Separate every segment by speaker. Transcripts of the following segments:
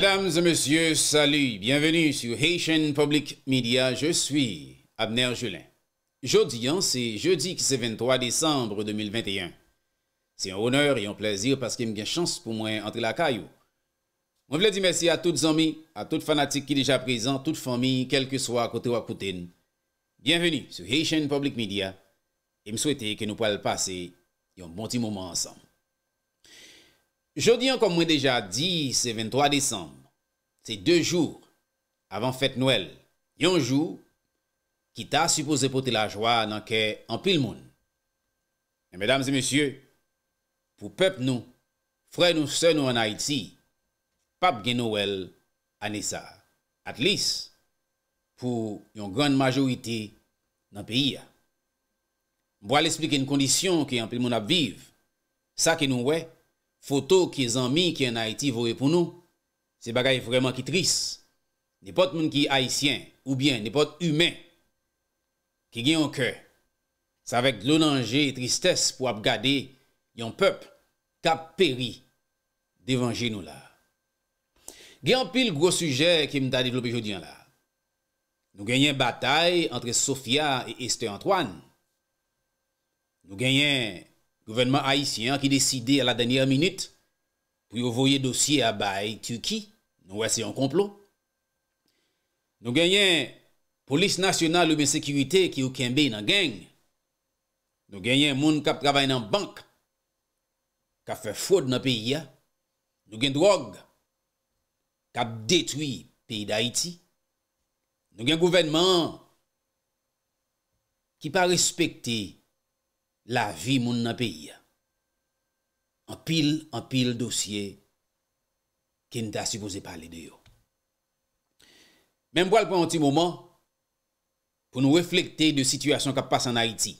Speaker 1: Mesdames et messieurs, salut, bienvenue sur Haitian Public Media, je suis Abner Julien. Jeudi, hein, c'est jeudi qui c'est 23 décembre 2021. C'est un honneur et un plaisir parce qu'il me a une chance pour moi entre la caillou. Je voulais dire merci à toutes les amis, à toutes les fanatiques qui sont déjà présents, toute famille, quel que soit à côté ou à côté. Bienvenue sur Haitian Public Media et me souhaite que nous puissions passer un bon petit moment ensemble. Jeudi, hein, comme moi déjà dit, c'est 23 décembre. Se de jour avan fèt Noël, yon jour ki ta supose pote la jwa nan ke an pil moun. E medam zi mesye, pou pep nou, fre nou sè nou an Haïti, pap gen Noël an esa, at lis, pou yon gwen majorite nan piya. Mbo al esplike yon kondisyon ki an pil moun ap viv, sa ki nou we, foto ki zanmi ki an Haïti vowe pou nou, Se bagay vreman ki tris, ne pot moun ki Haitien ou bien ne pot humen ki gen yon kè, sa vek glonanje e tristès pou ap gade yon pèp kap peri devanje nou la. Gen apil gros suje ki mta devlopi jodi an la. Nou genyen batay entre Sofia et Este Antoine. Nou genyen gouvernement Haitien ki deside la denye minute pou yon voye dosye abay Turki Nou wè se yon komplon. Nou genyen polis nasyonal ou men sekurite ki ou kenbe nan geng. Nou genyen moun kap travay nan bank. Kap fè fòd nan peyi ya. Nou gen drog. Kap detwi peyi da iti. Nou gen gouvenman. Nou gen moun. Ki pa respekte la vi moun nan peyi ya. An pil an pil dosye. Ken ta suppose pa ale de yo. Mem pou al pa an ti mouman, pou nou reflekte de situasyon kap pas an Haiti.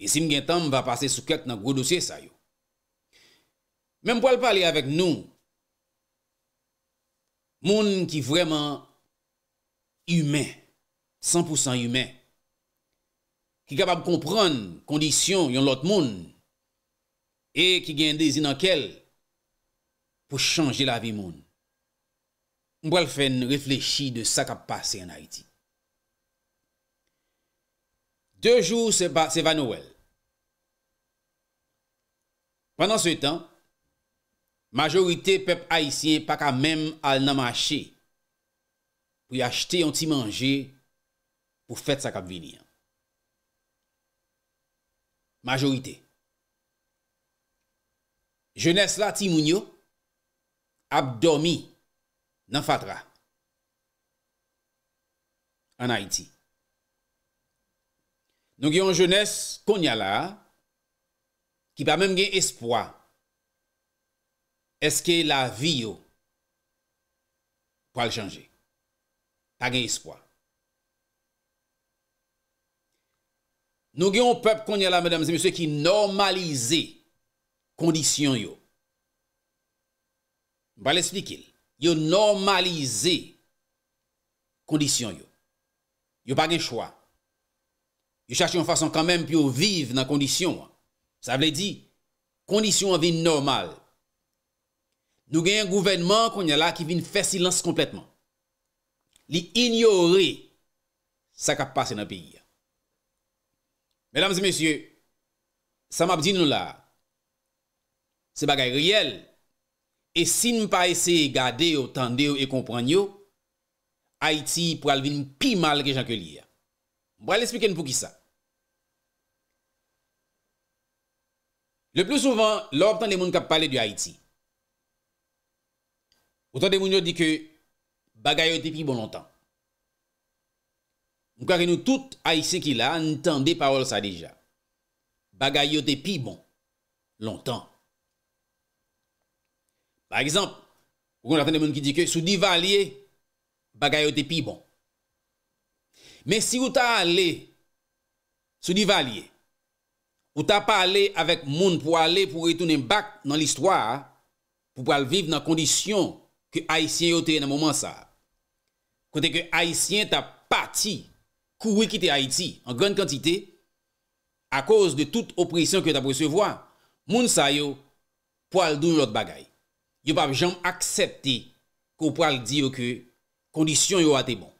Speaker 1: E sim gen tam va pase sou ket nan gro dosye sa yo. Mem pou al pa ale avek nou, moun ki vreman yume, 100% yume, ki kapab kompran kondisyon yon lot moun e ki gen dezi nan kel pou chanje la vi moun. Mbo al fen reflechi de sa kap pase an Haiti. Dejou se va Noël. Pendan se tan, majorite pep Haitien paka mem al nan mache pou y achete yon ti manje pou fete sa kap vini. Majorite. Je nes la ti moun yo, abdomi nan fatra an Haiti. Nou gen yon jones kon yala ki pa men gen espoi eske la vi yo pou al chanje. Ta gen espoi. Nou gen yon pep kon yala, mèdame zemise, ki normalize kondisyon yo. Ba l'esplikil, yo normalize kondisyon yo. Yo bagen chwa. Yo chache yon fason kanmen pyo vive nan kondisyon. Sa vle di, kondisyon an vin normal. Nou gen yon gouvenman kon yon la ki vin fesilans kompletman. Li ignore sa kapase nan pi. Menam zi mesye, sa map di nou la, se bagay riyel. E si m pa ese e gade yo, tande yo, e kompran yo, Haiti pou alvin pi mal ke jan ke li ya. M pou al expliken pou ki sa. Le plou souvan, lor tan de moun kap pale di Haiti, ou tan de moun yo di ke, bagayote pi bon lontan. M kare nou tout Haitien ki la, n tan de parol sa deja. Bagayote pi bon lontan. Par exemple, pou kon raten de moun ki di ke sou diva liye bagay yo te pi bon. Men si ou ta ale sou diva liye, ou ta pa ale avek moun pou ale pou retounen bak nan l'histoire pou pou ale vive nan kondisyon ke Haitien yo te nan mouman sa. Kote ke Haitien ta pati kou wikite Haiti an gwen kantite a koz de tout opresyon ke ta pwesevoa moun sa yo pou ale dou lout bagay. yo pa jom aksepti kou pwal di yo ke kondisyon yo ate bon.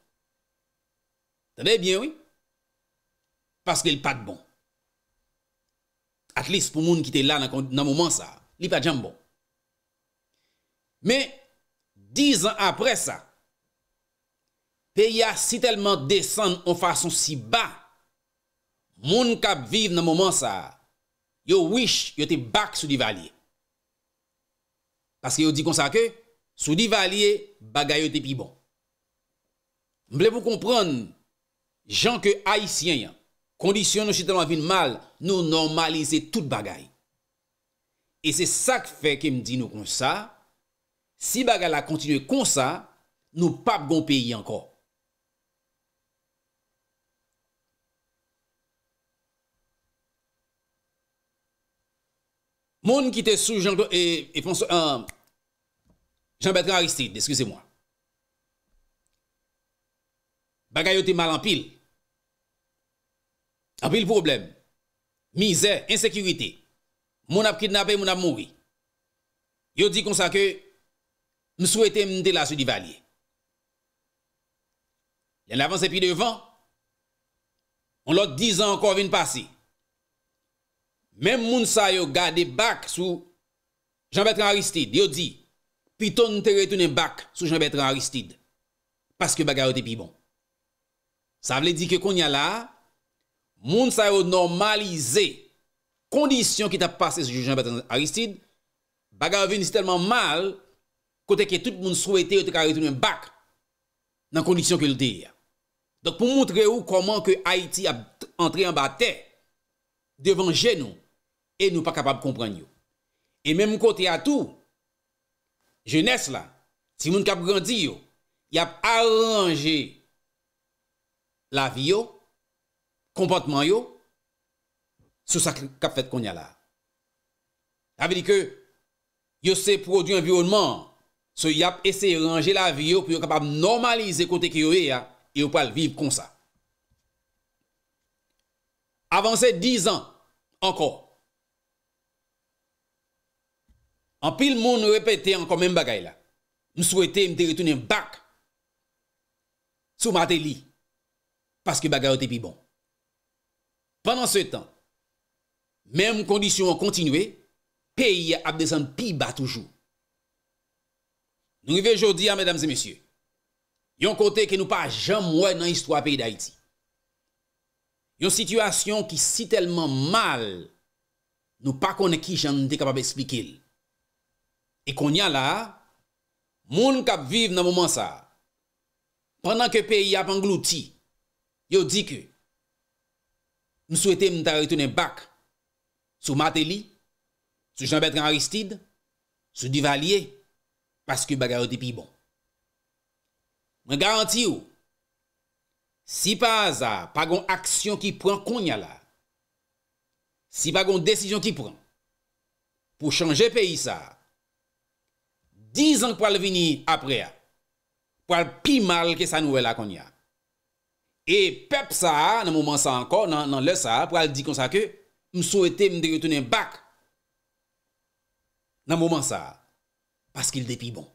Speaker 1: Tade bien, oui? Paske li pa de bon. At least pou moun ki te la nan mouman sa, li pa jom bon. Me, diz an apre sa, pe ya si telman desen an fason si ba, moun kap vive nan mouman sa, yo wish yo te bak sou li valye. Paske yo di kon sa ke, sou di valye, bagay yo te pi bon. Mble pou konpron jan ke Aisyen yon, kondisyon nou chitalon avin mal, nou normalize tout bagay. E se sak fe ke mdi nou kon sa, si bagay la kontinu kon sa, nou pap gon peyi ankor. Moun ki te sou e, e Jean-Bertrand Aristide, bagay yo te mal anpil, anpil problem, mizè, insekirite, moun ap kidnapè, moun ap mouri. Yo di konsa ke, m sou etè mdè la sou di valye. Yen avan se pi devan, moun lot 10 an ankor vin pasi, Mem moun sa yo gade bak sou janbetran Aristide, yo di pi ton te retounen bak sou janbetran Aristide paske baga yo te pi bon. Sa vle di ke kon ya la moun sa yo normalize kondisyon ki ta pase sou janbetran Aristide baga yo veni se telman mal kote ke tout moun souwete yo te ka retounen bak nan kondisyon ke l de ya. Dok pou moun tre ou koman ke Haiti a entre en batè devan genou e nou pa kapab kompren yo. E men moun kote a tou, jenese la, si moun kap grandi yo, yap arranje la vi yo, kompantman yo, sou sa kap fet konya la. Avedi ke, yo se produ environman, sou yap ese arranje la vi yo, pou yo kapab normalize kote ki yo e ya, yo pal vib kon sa. Avansè 10 an, ankon, An pil moun nou repete ankon men bagay la. Nou souwete mte retounen bak. Sou maten li. Paske bagay ou te pi bon. Pendan se tan. Men moun kondisyon ou kontinwe. Peye ap de san pi ba toujou. Nou rive jodi a medam ze mesye. Yon kote ke nou pa jam wè nan istwa peye da iti. Yon sitwasyon ki si telman mal. Nou pa kone ki jan nou te kapab espike il. E konya la, moun kap viv nan mouman sa. Pendan ke peyi ap anglouti, yo di ke, mou souwete mwen taritounen bak, sou mateli, sou janbetran Aristide, sou divalye, paske bagarote pi bon. Mwen garanti yo, si pa aza, pa gon aksyon ki pran konya la, si pa gon desisyon ki pran, pou chanje peyi sa, Dizan pou al vini apre a. Pou al pi mal ke sa noue la kon ya. E pep sa, nan mouman sa anko, nan le sa, pou al di kon sa ke, m souwete m de retounen bak. Nan mouman sa, paske il de pi bon.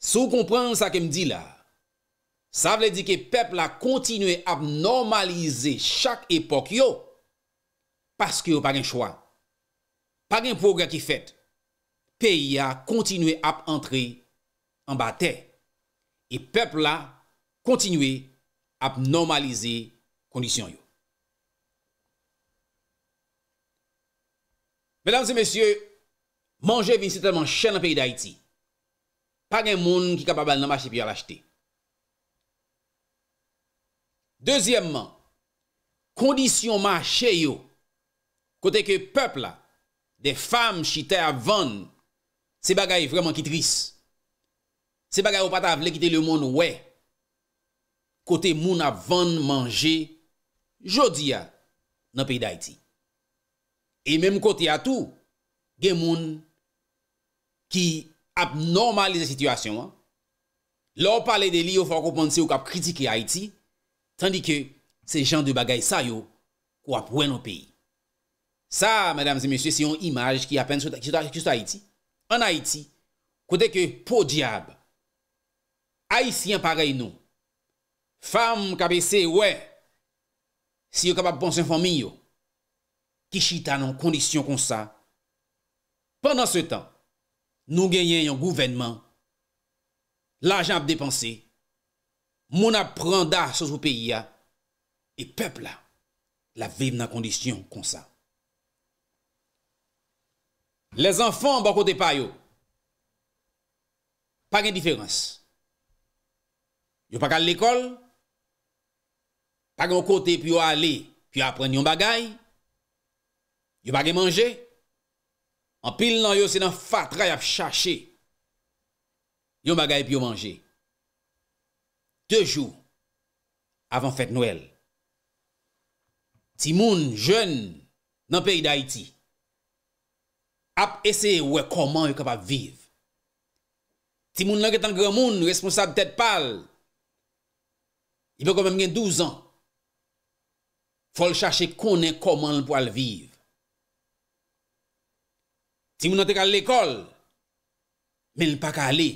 Speaker 1: Sou kompran sa ke m di la, sa vle di ke pep la kontinue ap normalize chak epok yo, paske yo par en chwa. Par en progre ki fet. peyi a kontinwe ap entre an ba te, e pepl la kontinwe ap normalize kondisyon yo. Menam se mesye, manje vin se telman chen an peyi da iti, pa gen moun ki kapabal nan ma chepi ala chete. Dezyemman, kondisyon ma cheyo, kote ke pepl la, de fam chite avan Se bagay vreman kitris, se bagay ou pata avle kite le moun we, kote moun ap vande manje jodi ya nan peyi da iti. E menm kote atou gen moun ki ap normalize situasyon an, lor pale de li ou farko pwantse ou kap kritike a iti, tandi ke se jan de bagay sayo ou ap wè nan peyi. Sa, madame se mesye, se yon imaj ki apen sou ta iti. An Haiti, kote ke pou diyab, Haitien parey nou, fam kabe se we, si yo kapap bansen fomin yo, ki chita nan kondisyon kon sa, pandan se tan, nou genyen yon gouvenman, la jan ap depanse, moun ap prenda sou sou peyi ya, e pepla la vive nan kondisyon kon sa. Le zanfon bako te payo. Pag en diferans. Yo pa kal l'ekol. Pag an kote pi yo ale, pi apren yon bagay. Yo pa gen manje. An pil nan yo se nan fatra yav chache. Yon bagay pi yo manje. Tejou, avan fèt Noel. Ti moun jen nan peyi da iti, ap ese we koman yo kapap viv. Ti moun nan ke tan kre moun, responsab tet pal, ibe koman mwen 12 an, fwa l chache konen koman l pou al viv. Ti moun nan te kal l ekol, men l pa kal li,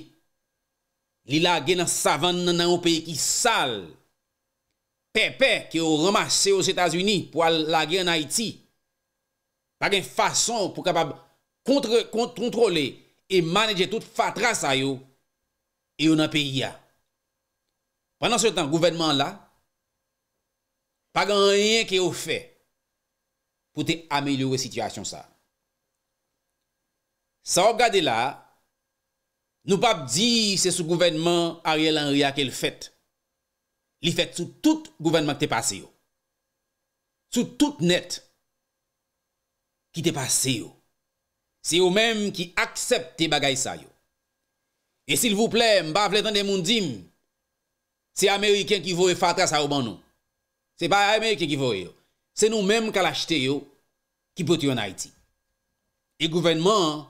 Speaker 1: li la gen savan nan nan ou peye ki sal, pepe ki yo remase yo Sietazuni pou al la gen Haiti, pa gen fason pou kapap viv. kontrole e maneje tout fatras a yo e yon api ya. Panan sou tan, gouvenman la, pa gan rien ki yo fe pou te amelior sityasyon sa. Sa ou gade la, nou pap di se sou gouvenman Ariel Henry a ke l fèt. Li fèt sou tout gouvenman te pase yo. Sou tout net ki te pase yo. Se yo menm ki aksepti bagay sa yo. E sil vou ple, mba vletan de moun dim, se Ameriken ki vore fatras a ou ban nou. Se pa Ameriken ki vore yo. Se nou menm kalachte yo, ki poti yo naiti. E gouvenman,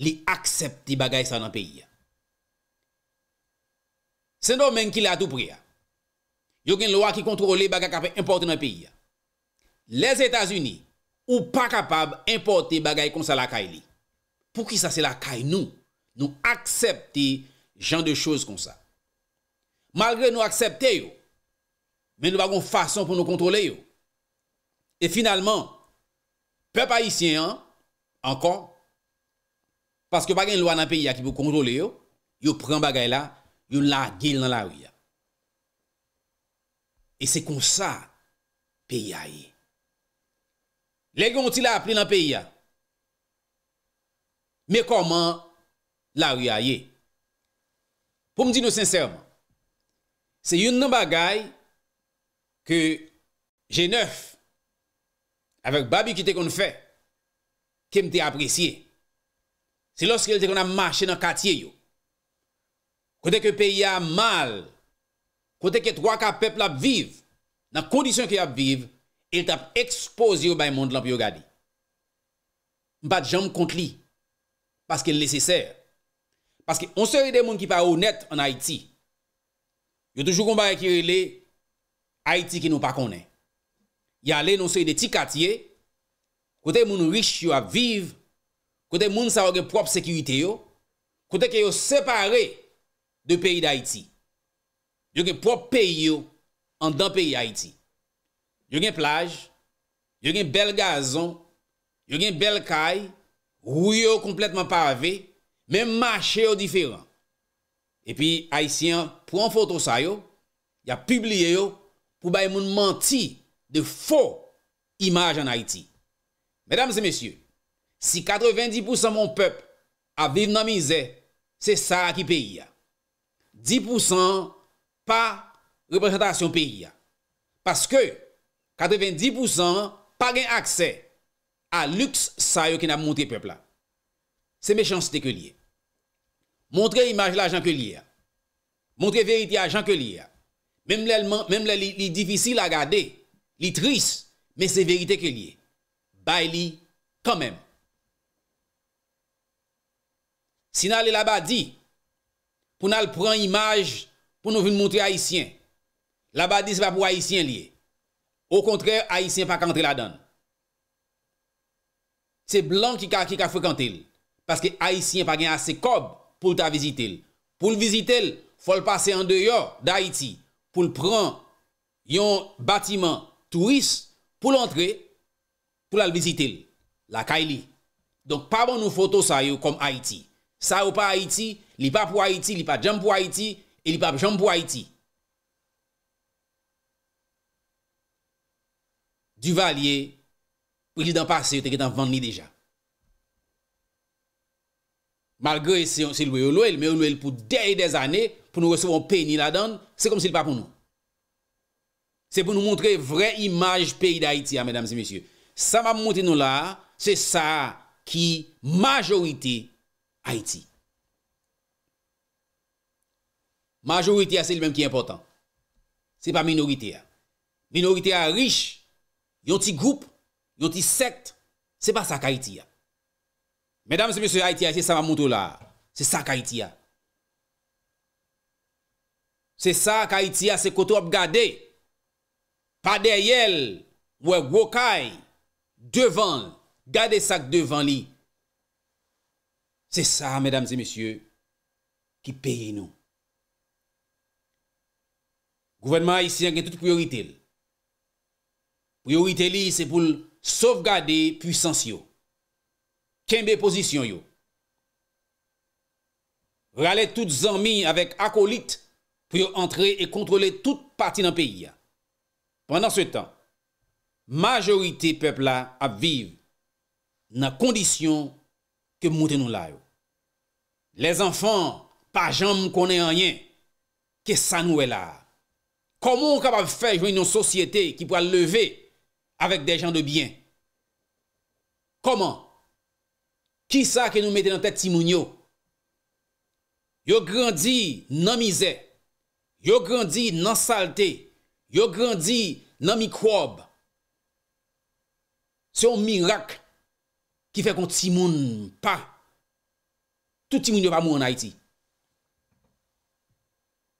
Speaker 1: li aksepti bagay sa nan peyi. Se nou menm ki la tou priya, yo gen lwa ki kontrole bagay ka fe importe nan peyi. Les Etats-Unis, Ou pa kapab importe bagay kon sa lakay li. Pou ki sa se lakay nou? Nou aksepti jan de chouz kon sa. Malre nou aksepte yo, men nou bagon fason pou nou kontrole yo. E finalman, pep ayisyen an, ankon, paske bagen lwa nan peyi ya ki pou kontrole yo, yo pren bagay la, yo la gil nan la ou ya. E se kon sa, peyi a ye. Le gen yon ti la ap li nan peyi ya. Me koman la ria ye? Po m di nou sensèrman, se yon nan bagay ke jè neuf avèk babi ki te kon fè ke m te apresye. Se loske yon te kon ap mache nan katiye yo. Kote ke peyi ya mal, kote ke troak ap pepl ap viv, nan kondisyon ki ap viv, nan kondisyon ki ap viv, il tap expose yo bay moun lamp yo gadi. Mbat jom kont li, paske lese ser. Paske on seri de moun ki pa ou net an Haiti, yo toujou kon ba re kirele, Haiti ki nou pa konen. Ya le non seri de ti katye, kote moun rich yo ap viv, kote moun sa wage prop sekirite yo, kote ke yo separe de peyi d'Haiti. Yo gen prop peyi yo an dan peyi Haiti. Yo gen plaj, yo gen bel gazon, yo gen bel kay, rouyo kompletman parve, men mache yo diferan. E pi, Haitien pran foto sa yo, ya publie yo, pou bay moun manti de fo imaj an Haiti. Medam se mesye, si 90% moun pep aviv nan mizè, se sa ki peyi ya. 10% pa reprezentasyon peyi ya. Paske, 90% pa gen aksè a lux sa yo ki nan montre pepla. Se mechansite ke liye. Montre imaj la jan ke liye. Montre verite la jan ke liye. Mem li difícil a gade, li tris, men se verite ke liye. Bay li, kan men. Sina li e la ba di, pou nan al pran imaj pou nou voun montre haisyen. La ba di se pa pou haisyen liye. Ou kontrè, Haitien pa kante la dan. Se blan ki ka frekante li. Paske Haitien pa gen ase kob pou ta vizite li. Pou l vizite li, fol pase en deyo da Haiti. Pou l pran yon batiman touis pou l antre pou l al vizite li. La ka ili. Donk pa bon nou foto sa yo kom Haiti. Sa yo pa Haiti, li pa pou Haiti, li pa jom pou Haiti, li pa jom pou Haiti. Duvalier, président passé, était en vente déjà. Malgré si on loué au Noël, mais au Noël pour des, années, pour nous recevoir un pays la donne, c'est comme s'il pas pour nous. C'est pour nous montrer vraie image pays d'Haïti, hein, mesdames et messieurs. Ça m'a monté nous là, c'est ça qui majorité Haïti. Majorité, c'est le même qui est important. n'est pas minorité. Hein. Minorité riche, Yon ti goup, yon ti sekt, se pa sa ka iti ya. Medam se monsi a iti ya, se sa ma monto la, se sa ka iti ya. Se sa ka iti ya, se koto ap gade. Pa dey el, mwen wokay, devan, gade sak devan li. Se sa, medam se monsi yo, ki peye nou. Gouvenman yon si yon gen tout priorite el. Ou yo iteli se pou l'sofgade puysans yo. Ken be posisyon yo? Rale tout zanmi avèk akolit pou yo antre e kontrole tout pati nan peyi ya. Pendan se tan, majorite pepla ap viv nan kondisyon ke mouten nou la yo. Le zanfan pa janm konen anyen, ke sa nou e la. Koman kap ap fè joun yon sosyete ki pou al leve? avèk de jan de byen. Koman? Ki sa ke nou mède nan tè timoun yo? Yo grandi nan mizè, yo grandi nan salte, yo grandi nan mikwob. Son mirak ki fè kon timoun pa. Tout timoun yo pa moun anayti.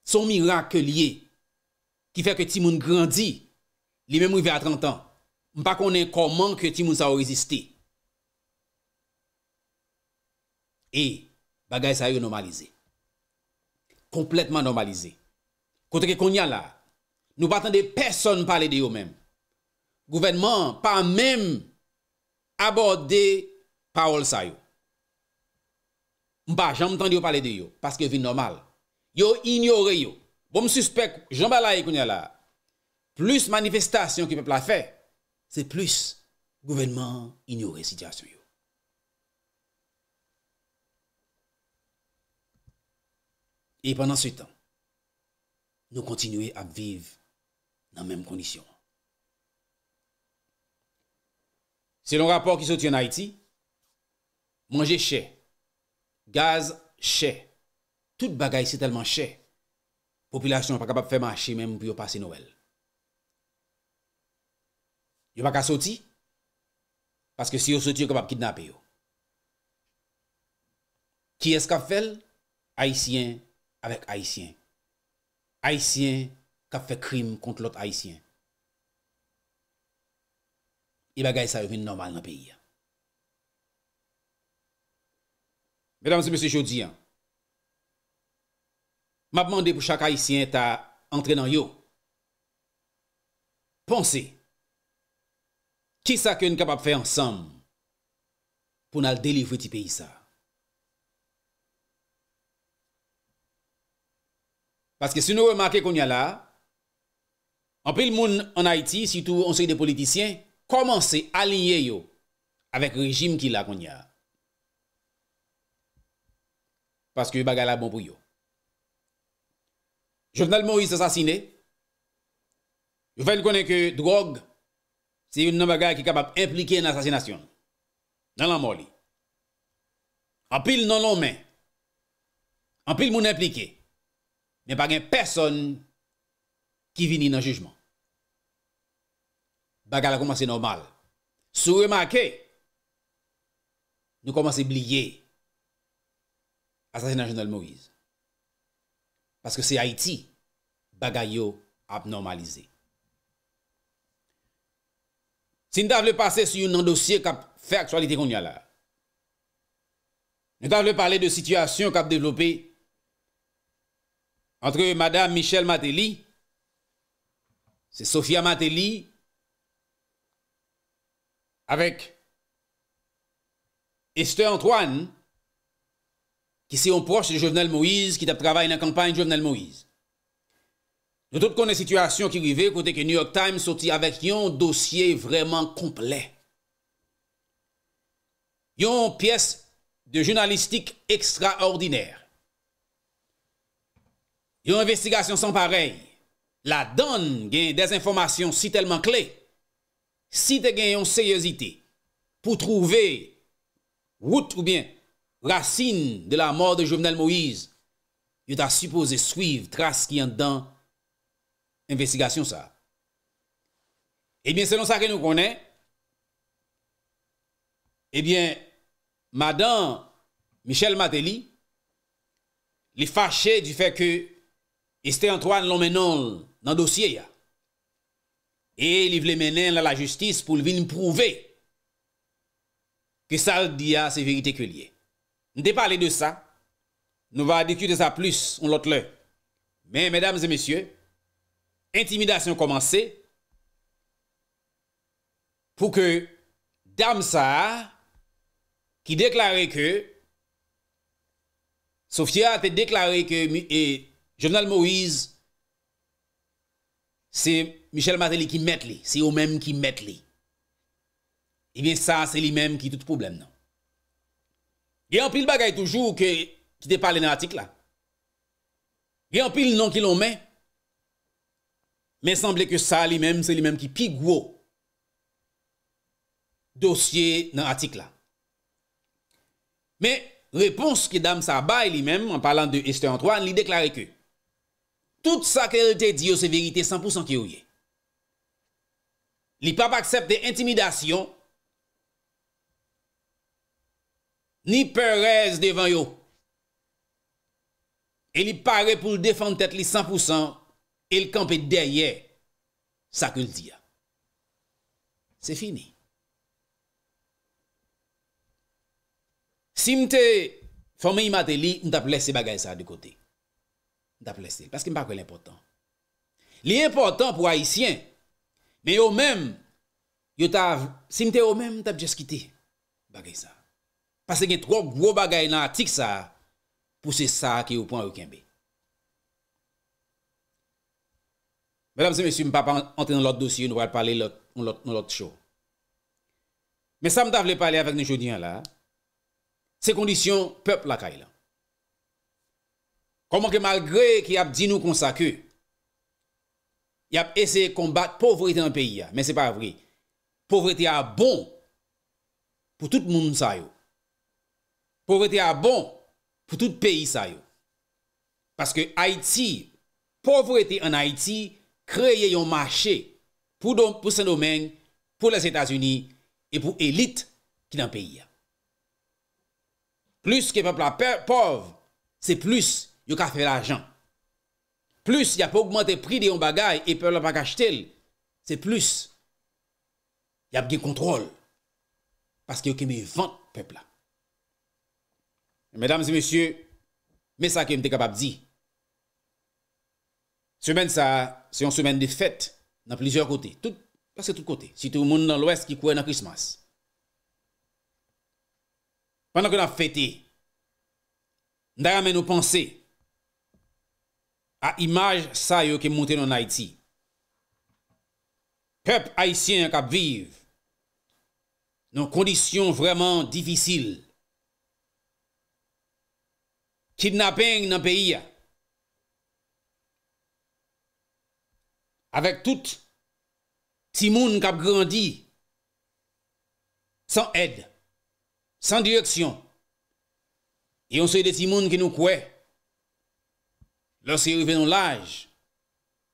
Speaker 1: Son mirak liye ki fè kon timoun grandi li mè mou yve a 30 an. Mpa konen koman kwe tim msa ou rezisti. E bagay sa yo normalize. Kompletman normalize. Kote ke konya la, nou batan de person mpale de yo menm. Gouvenman pa menm aborde paol sa yo. Mpa jan mtande yo pale de yo, paske vin normal. Yo ignore yo. Bon msuspek, jan ba la e konya la. Plus manifestasyon ki pepla fey. Se plus, gouvernement ignore sityasyon yo. E pandan se tan, nou kontinuye ap vive nan menm kondisyon. Se yon rapor ki soti an Haiti, manje chè, gaz chè, tout bagay se telman chè, popilasyon pa kapap fè man chè menm pou yo pase Noël. Yo pa ka soti? Paske si yo soti yo kapap kidnap yo. Ki es kap fel? Haitien avèk Haitien. Haitien kap fè krim kont lòt Haitien. Yo pa gaye sa yon vin normal nan peyi. Mèdam se mèse Chaudian, ma pman de pou chak Haitien ta entren nan yo. Ponsè, ki sa ke nou kapap fè ansam pou nou al delivre ti peyi sa. Paske si nou remarke kon ya la, an pri l moun an Haiti, si tou an sey de politisyen, komanse aliye yo avek rejim ki la kon ya. Paske baga la bon pou yo. Jounal Moïse sasasine, jounal konen ke drog, Se yon nan bagay ki kapap implike nan sasinasyon, nan lan mor li. An pil nan nan men, an pil moun implike, men bagen person ki vini nan jujman. Bagay la koumanse normal. Sou remake, nou koumanse bliye sasinasyon nan l'moriz. Paske se Haiti, bagay yo ap normalize. Si nous avons passer sur un dossier qui fait actualité qu'on y a là, nous avons parler de situation qui a développé entre Madame Michel Matéli, c'est Sophia Matéli, avec Esther Antoine, qui est un proche de Jovenel Moïse, qui travaille dans la campagne de Jovenel Moïse. Nou tout konen situasyon ki rive, kote ke New York Times soti avèk yon dosye vreman komple. Yon piyes de jounalistik ekstra ordiner. Yon investigasyon san parey, la don gen des informasyon si telman kle, si te gen yon seyosite pou trouve wout ou bien rasyne de la mor de Jovenel Moïse, yon ta suppose suive tras ki yon don. investigation ça. Eh bien, selon ça que nous connaissons, eh bien, madame Michel Matéli, est fâché du fait que Esther Antoine mené dans le dossier. Et il voulait mener à la justice pour venir prouver que ça dit c'est vérité que lié. Nous parlé de ça. Nous va discuter ça plus, on l'autre Mais mesdames et messieurs, Intimidasyon komanse pou ke dam sa ki deklare ke Sofia te deklare ke e, jounal Moise se Michel Martelly ki met li. Se yo menm ki met li. Ebyen sa se li menm ki tout poublem nan. Gye anpil bagay toujou ki te pale nan atik la. Gye anpil nan ki lon menm. Men semble ke sa li men, se li men ki pigwo dosye nan atik la. Men, repons ki dam sa bay li men, an palan de este antoan, li deklare ke tout sa krelte di yo se verite 100% ki yo ye. Li pa pa aksepte intimidasyon ni perez devan yo. E li pare pou le defante te li 100% El kampi derye sakul diya. Se fini. Simte fome imate li, nou tap lese bagay sa de kote. Nou tap lese, paske mpa kwen l'important. Li important pou haisyen, me yo men, yo ta, simte yo men tap jes kite bagay sa. Pase gen trok gro bagay nan atik sa, pou se sa ki yo pon yo kenbe. Madame se mesi, m pa pa ente nan lot dosye, nou wèl pale nan lot chou. Mè sa m ta vle pale avèk nou chou diyan la, se kondisyon, pèp lakay lan. Koman ke malgre ki ap di nou konsa ke, yap ese kombat povreti nan peyi ya, mè se pa vre. Povreti a bon pou tout moun sa yo. Povreti a bon pou tout peyi sa yo. Paske Haitie, povreti an Haitie, kreye yon machè pou sen domen, pou les Etats-Unis, e pou elit ki nan peyi. Plus ke pepla pov, se plus yon kafe l'ajan. Plus yon pou augmenter pri de yon bagay e pepla pa kachetel, se plus yon pou gen kontrol paske yon keme yon vant pepla. Medam se mesye, me sa kem te kapab di. Se men sa, Se yon semen de fèt nan plizyor kote. Paske tout kote. Si tou moun nan lwes ki kouè nan Christmas. Panak yon ap fètè. Nda yon amè nou panse. A imaj sa yon ke mounte nan Haiti. Kèp Haitien kap viv. Nan kondisyon vreman difisil. Kidnapèng nan peyi ya. Avèk tout, ti moun kap grandi, San ed, san direksyon, Yon sey de ti moun ki nou kwe, Lorsi yon venon laj,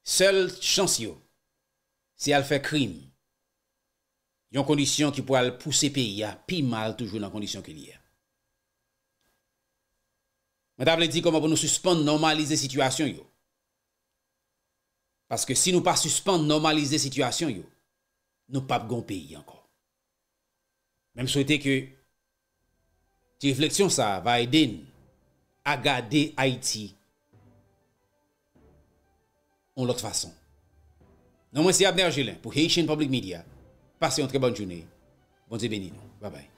Speaker 1: Sèl chans yo, Se al fè krim, Yon kondisyon ki pou al pousse pi ya, Pi mal toujou nan kondisyon ki li ya. Mwen ap lè di koma pou nou suspande normalize situasyon yo. Paske si nou pa suspande normalize situasyon yo, nou pape gon peyi ankon. Mem souwete ke ti refleksyon sa va eden agade Haiti. On l'ot fason. Nou mwen si Abner Jelin pou Haitian Public Media. Pase yon tre bon jounen. Bon zi benin. Ba bay.